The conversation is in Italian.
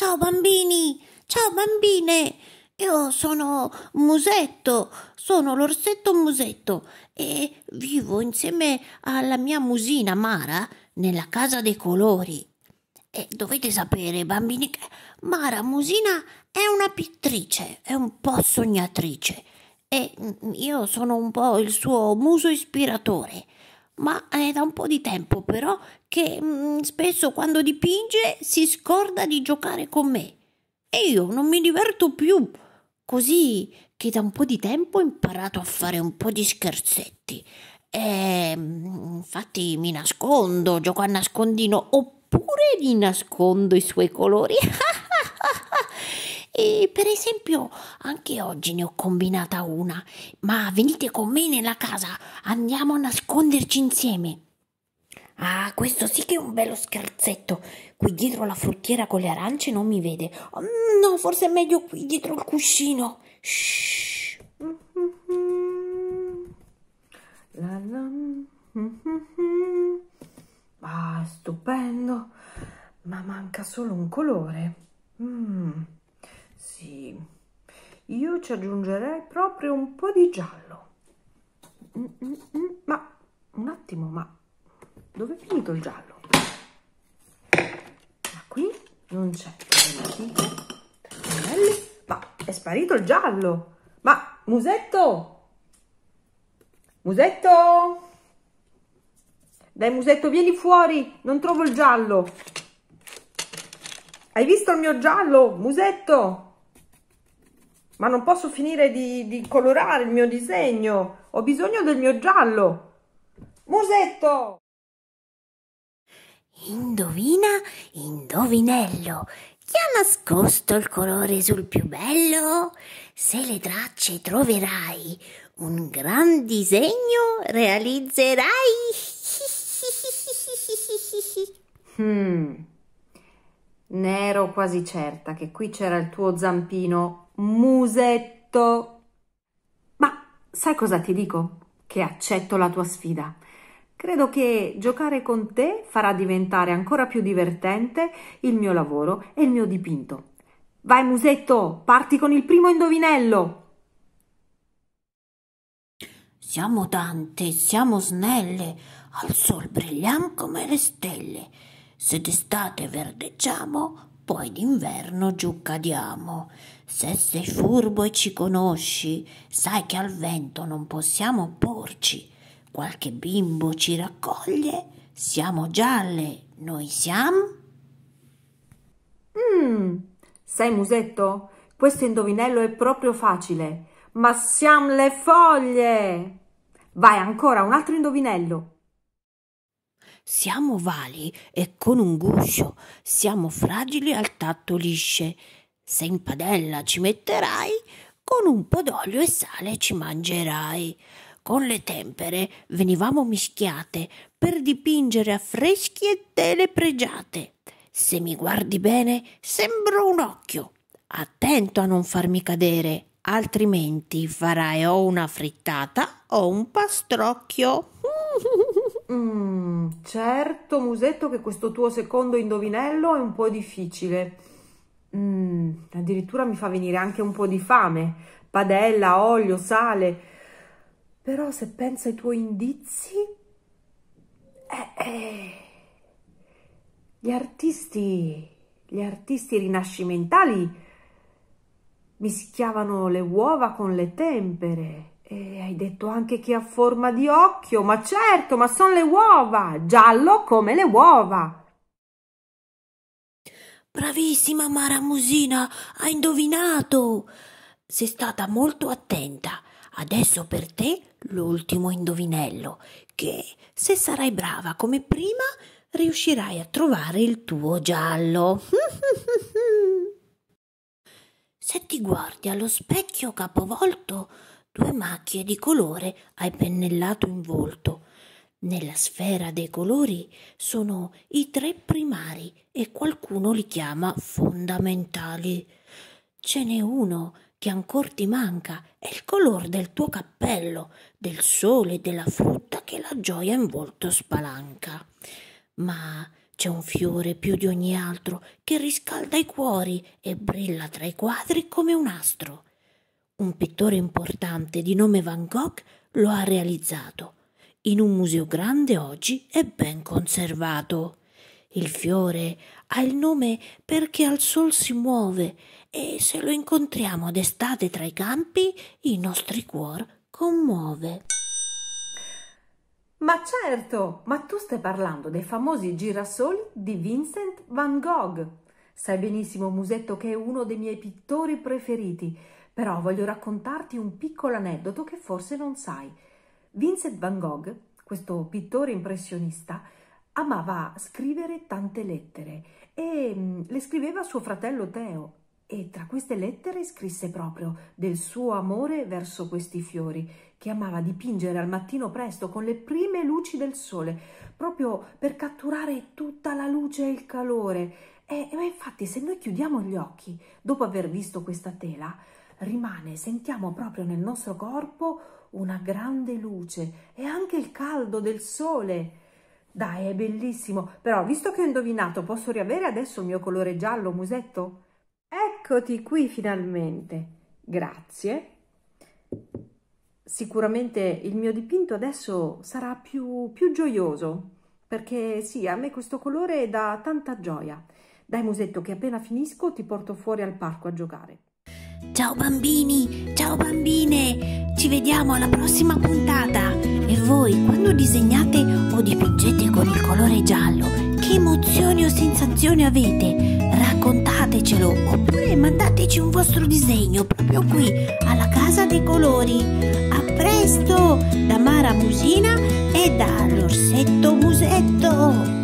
Ciao bambini, ciao bambine. Io sono Musetto, sono l'orsetto Musetto e vivo insieme alla mia musina Mara nella casa dei colori. E dovete sapere, bambini, che Mara Musina è una pittrice, è un po' sognatrice e mm, io sono un po' il suo muso ispiratore ma è eh, da un po' di tempo però che mh, mm, spesso quando dipinge si scorda di giocare con me e io non mi diverto più, così che da un po' di tempo ho imparato a fare un po' di scherzetti. E, ehm, infatti mi nascondo, gioco a nascondino oppure gli nascondo i suoi colori. E per esempio, anche oggi ne ho combinata una, ma venite con me nella casa, andiamo a nasconderci insieme. Ah, questo sì che è un bello scherzetto. Qui dietro la fruttiera con le arance non mi vede. Mm, no, forse è meglio qui dietro il cuscino. Shh. La la. Ah, stupendo. Ma manca solo un colore. Mm. Sì, io ci aggiungerei proprio un po' di giallo. Mm, mm, mm, ma un attimo, ma dove è finito il giallo? Ma qui non c'è. Ma è sparito il giallo. Ma musetto! Musetto! Dai musetto, vieni fuori, non trovo il giallo. Hai visto il mio giallo, musetto? Ma non posso finire di, di colorare il mio disegno. Ho bisogno del mio giallo. Musetto! Indovina, indovinello. Chi ha nascosto il colore sul più bello? Se le tracce troverai, un gran disegno realizzerai. Hmm. Ne ero quasi certa che qui c'era il tuo zampino musetto. Ma sai cosa ti dico? Che accetto la tua sfida. Credo che giocare con te farà diventare ancora più divertente il mio lavoro e il mio dipinto. Vai musetto, parti con il primo indovinello. Siamo tante, siamo snelle, al sol brilliamo come le stelle. Se d'estate verdeggiamo, poi d'inverno giù cadiamo. Se sei furbo e ci conosci, sai che al vento non possiamo opporci. Qualche bimbo ci raccoglie, siamo gialle, noi siamo. Mmm, sai musetto? Questo indovinello è proprio facile. Ma siamo le foglie! Vai ancora, un altro indovinello. Siamo vali e con un guscio, siamo fragili al tatto lisce. Se in padella ci metterai, con un po' d'olio e sale ci mangerai. Con le tempere venivamo mischiate per dipingere affreschi e tele pregiate. Se mi guardi bene, sembro un occhio. Attento a non farmi cadere, altrimenti farai o una frittata o un pastrocchio. Mm, certo, musetto, che questo tuo secondo indovinello è un po' difficile. Mm, addirittura mi fa venire anche un po' di fame. Padella, olio, sale. Però se penso ai tuoi indizi... Eh, eh. Gli artisti, gli artisti rinascimentali mischiavano le uova con le tempere e hai detto anche che ha forma di occhio, ma certo, ma sono le uova, giallo come le uova. Bravissima Maramusina, hai indovinato. Sei stata molto attenta. Adesso per te l'ultimo indovinello, che se sarai brava come prima riuscirai a trovare il tuo giallo. se ti guardi allo specchio capovolto, due macchie di colore hai pennellato in volto. Nella sfera dei colori sono i tre primari e qualcuno li chiama fondamentali. Ce n'è uno che ancor ti manca, è il color del tuo cappello, del sole e della frutta che la gioia in volto spalanca. Ma c'è un fiore più di ogni altro che riscalda i cuori e brilla tra i quadri come un astro un pittore importante di nome Van Gogh lo ha realizzato. In un museo grande oggi è ben conservato. Il fiore ha il nome perché al sol si muove e se lo incontriamo d'estate tra i campi i nostri cuor commuove. Ma certo, ma tu stai parlando dei famosi girasoli di Vincent van Gogh. Sai benissimo, Musetto, che è uno dei miei pittori preferiti però voglio raccontarti un piccolo aneddoto che forse non sai. Vincent van Gogh, questo pittore impressionista, amava scrivere tante lettere e mm, le scriveva a suo fratello Teo e tra queste lettere scrisse proprio del suo amore verso questi fiori che amava dipingere al mattino presto con le prime luci del sole proprio per catturare tutta la luce e il calore e, e infatti se noi chiudiamo gli occhi dopo aver visto questa tela rimane, sentiamo proprio nel nostro corpo una grande luce e anche il caldo del sole. Dai, è bellissimo, però visto che ho indovinato, posso riavere adesso il mio colore giallo musetto? Eccoti qui finalmente. Grazie. Sicuramente il mio dipinto adesso sarà più, più gioioso, perché sì, a me questo colore dà tanta gioia. Dai musetto che appena finisco ti porto fuori al parco a giocare. Ciao bambini, ciao bambine, ci vediamo alla prossima puntata. E voi, quando disegnate o dipingete con il colore giallo, che emozioni o sensazioni avete? Raccontatecelo oppure mandateci un vostro disegno proprio qui, alla Casa dei Colori. A presto da Mara Musina e dall'Orsetto Musetto!